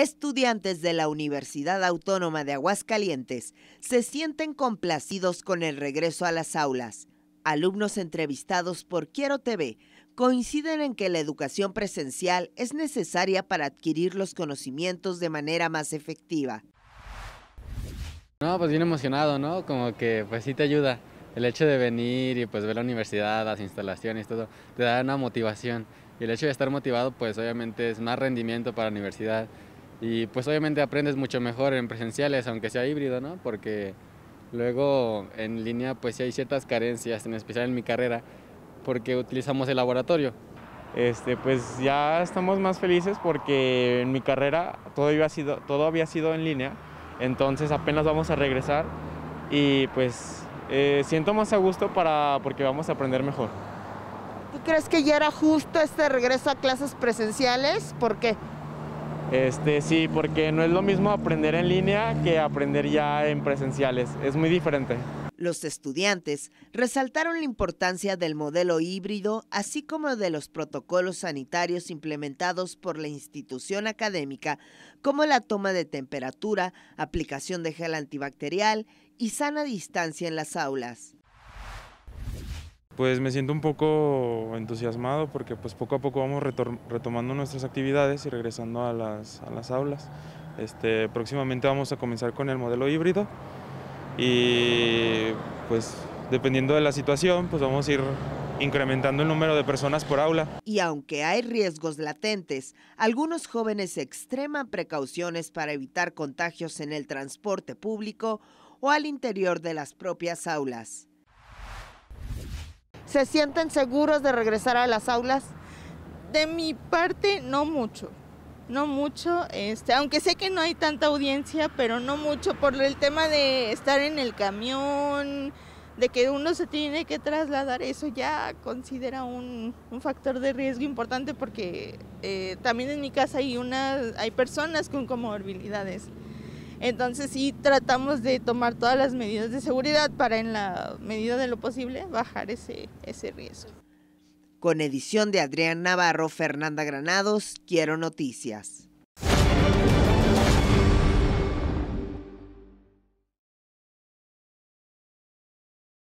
estudiantes de la Universidad Autónoma de Aguascalientes se sienten complacidos con el regreso a las aulas. Alumnos entrevistados por Quiero TV coinciden en que la educación presencial es necesaria para adquirir los conocimientos de manera más efectiva. No, pues bien emocionado, ¿no? Como que pues sí te ayuda. El hecho de venir y pues ver la universidad, las instalaciones, todo, te da una motivación. Y el hecho de estar motivado pues obviamente es más rendimiento para la universidad. Y pues obviamente aprendes mucho mejor en presenciales, aunque sea híbrido, ¿no? Porque luego en línea pues sí hay ciertas carencias, en especial en mi carrera, porque utilizamos el laboratorio. Este, pues ya estamos más felices porque en mi carrera todo había sido, todo había sido en línea, entonces apenas vamos a regresar y pues eh, siento más a gusto para, porque vamos a aprender mejor. ¿Tú crees que ya era justo este regreso a clases presenciales? ¿Por qué? Este, sí, porque no es lo mismo aprender en línea que aprender ya en presenciales, es muy diferente. Los estudiantes resaltaron la importancia del modelo híbrido, así como de los protocolos sanitarios implementados por la institución académica, como la toma de temperatura, aplicación de gel antibacterial y sana distancia en las aulas pues me siento un poco entusiasmado porque pues poco a poco vamos retomando nuestras actividades y regresando a las, aulas. Este, próximamente vamos a comenzar con el modelo híbrido y pues dependiendo de la situación pues vamos a ir incrementando el número de personas por aula. Y aunque hay riesgos latentes, algunos jóvenes extreman precauciones para evitar contagios en el transporte público o al interior de las propias aulas. ¿Se sienten seguros de regresar a las aulas? De mi parte, no mucho. No mucho, este, aunque sé que no hay tanta audiencia, pero no mucho por el tema de estar en el camión, de que uno se tiene que trasladar, eso ya considera un, factor de riesgo importante porque eh, también en mi casa hay, una, hay personas con comorbilidades. Entonces sí tratamos de tomar todas las medidas de seguridad para en la medida de lo posible bajar ese, riesgo. Con edición de Adrián Navarro, Fernanda Granados, Quiero Noticias.